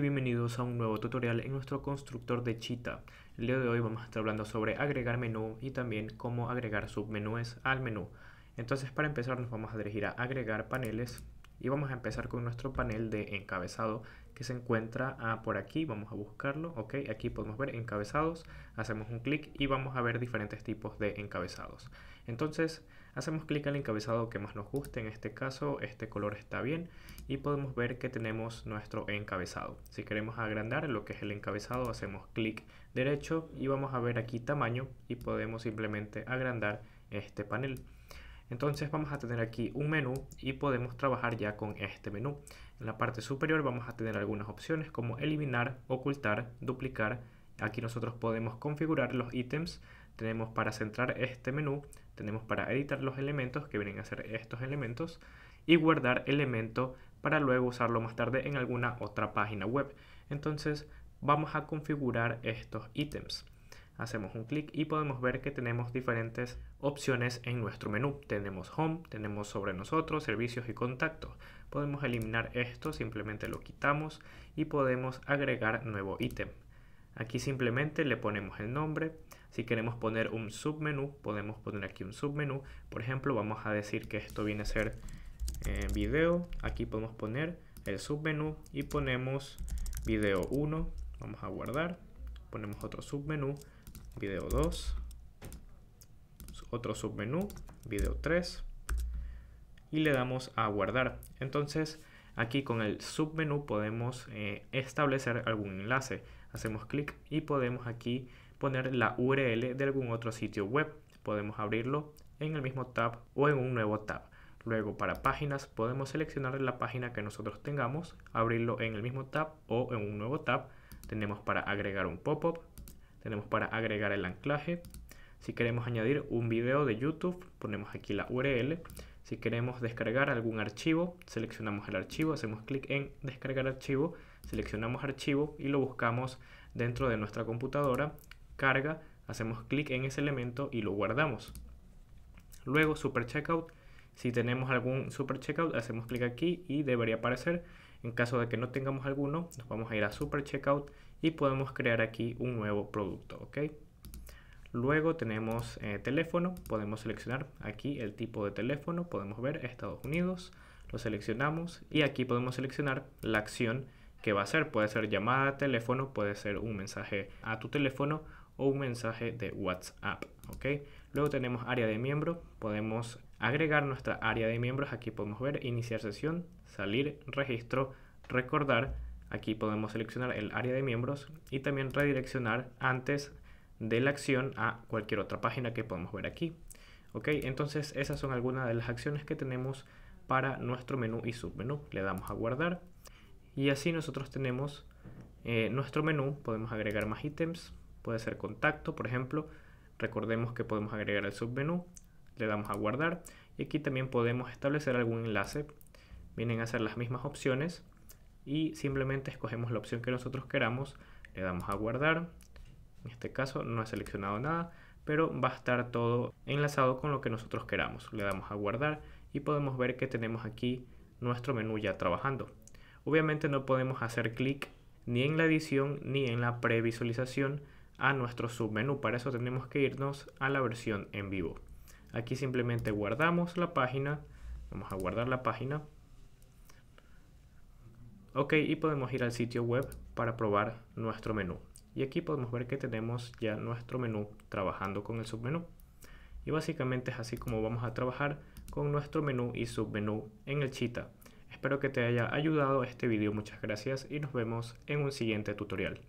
bienvenidos a un nuevo tutorial en nuestro constructor de chita. El día de hoy vamos a estar hablando sobre agregar menú y también cómo agregar submenúes al menú. Entonces para empezar nos vamos a dirigir a agregar paneles y vamos a empezar con nuestro panel de encabezado que se encuentra ah, por aquí, vamos a buscarlo, ok, aquí podemos ver encabezados, hacemos un clic y vamos a ver diferentes tipos de encabezados. Entonces hacemos clic al encabezado que más nos guste, en este caso este color está bien y podemos ver que tenemos nuestro encabezado. Si queremos agrandar lo que es el encabezado hacemos clic derecho y vamos a ver aquí tamaño y podemos simplemente agrandar este panel. Entonces vamos a tener aquí un menú y podemos trabajar ya con este menú. En la parte superior vamos a tener algunas opciones como eliminar, ocultar, duplicar. Aquí nosotros podemos configurar los ítems. Tenemos para centrar este menú, tenemos para editar los elementos que vienen a ser estos elementos y guardar elemento para luego usarlo más tarde en alguna otra página web. Entonces vamos a configurar estos ítems. Hacemos un clic y podemos ver que tenemos diferentes opciones en nuestro menú. Tenemos Home, tenemos Sobre nosotros, Servicios y Contactos. Podemos eliminar esto, simplemente lo quitamos y podemos agregar nuevo ítem. Aquí simplemente le ponemos el nombre. Si queremos poner un submenú, podemos poner aquí un submenú. Por ejemplo, vamos a decir que esto viene a ser vídeo eh, video. Aquí podemos poner el submenú y ponemos video 1. Vamos a guardar. Ponemos otro submenú, video 2 otro submenú, video 3, y le damos a guardar. Entonces aquí con el submenú podemos eh, establecer algún enlace. Hacemos clic y podemos aquí poner la URL de algún otro sitio web. Podemos abrirlo en el mismo tab o en un nuevo tab. Luego para páginas podemos seleccionar la página que nosotros tengamos, abrirlo en el mismo tab o en un nuevo tab. Tenemos para agregar un pop-up, tenemos para agregar el anclaje, si queremos añadir un video de YouTube, ponemos aquí la URL. Si queremos descargar algún archivo, seleccionamos el archivo, hacemos clic en descargar archivo, seleccionamos archivo y lo buscamos dentro de nuestra computadora, carga, hacemos clic en ese elemento y lo guardamos. Luego super checkout, si tenemos algún super checkout, hacemos clic aquí y debería aparecer. En caso de que no tengamos alguno, nos vamos a ir a super checkout y podemos crear aquí un nuevo producto, ¿ok? Luego tenemos eh, teléfono, podemos seleccionar aquí el tipo de teléfono, podemos ver Estados Unidos, lo seleccionamos y aquí podemos seleccionar la acción que va a ser. Puede ser llamada teléfono, puede ser un mensaje a tu teléfono o un mensaje de WhatsApp. Luego tenemos área de miembro, podemos agregar nuestra área de miembros. Aquí podemos ver iniciar sesión, salir, registro, recordar. Aquí podemos seleccionar el área de miembros y también redireccionar antes de la acción a cualquier otra página que podemos ver aquí. Ok, entonces esas son algunas de las acciones que tenemos para nuestro menú y submenú. Le damos a guardar y así nosotros tenemos eh, nuestro menú. Podemos agregar más ítems, puede ser contacto, por ejemplo. Recordemos que podemos agregar el submenú, le damos a guardar y aquí también podemos establecer algún enlace. Vienen a ser las mismas opciones y simplemente escogemos la opción que nosotros queramos, le damos a guardar en este caso no he seleccionado nada, pero va a estar todo enlazado con lo que nosotros queramos. Le damos a guardar y podemos ver que tenemos aquí nuestro menú ya trabajando. Obviamente no podemos hacer clic ni en la edición ni en la previsualización a nuestro submenú. Para eso tenemos que irnos a la versión en vivo. Aquí simplemente guardamos la página. Vamos a guardar la página. Ok, y podemos ir al sitio web para probar nuestro menú y aquí podemos ver que tenemos ya nuestro menú trabajando con el submenú y básicamente es así como vamos a trabajar con nuestro menú y submenú en el Chita. Espero que te haya ayudado este video, muchas gracias y nos vemos en un siguiente tutorial.